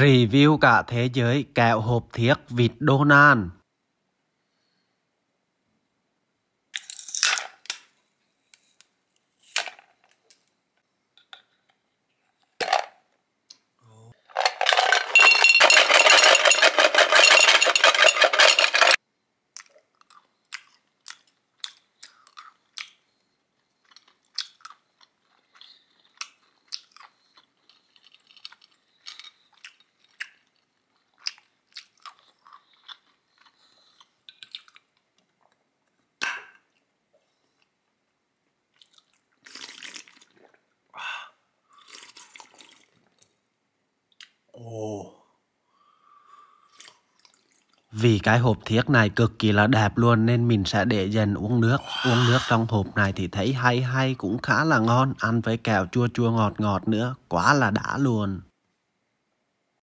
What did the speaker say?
Review cả thế giới kẹo hộp thiếc vịt Donan. Vì cái hộp thiếc này cực kỳ là đẹp luôn nên mình sẽ để dần uống nước. Uống nước trong hộp này thì thấy hay hay cũng khá là ngon. Ăn với kẹo chua chua ngọt ngọt nữa. Quá là đã luôn.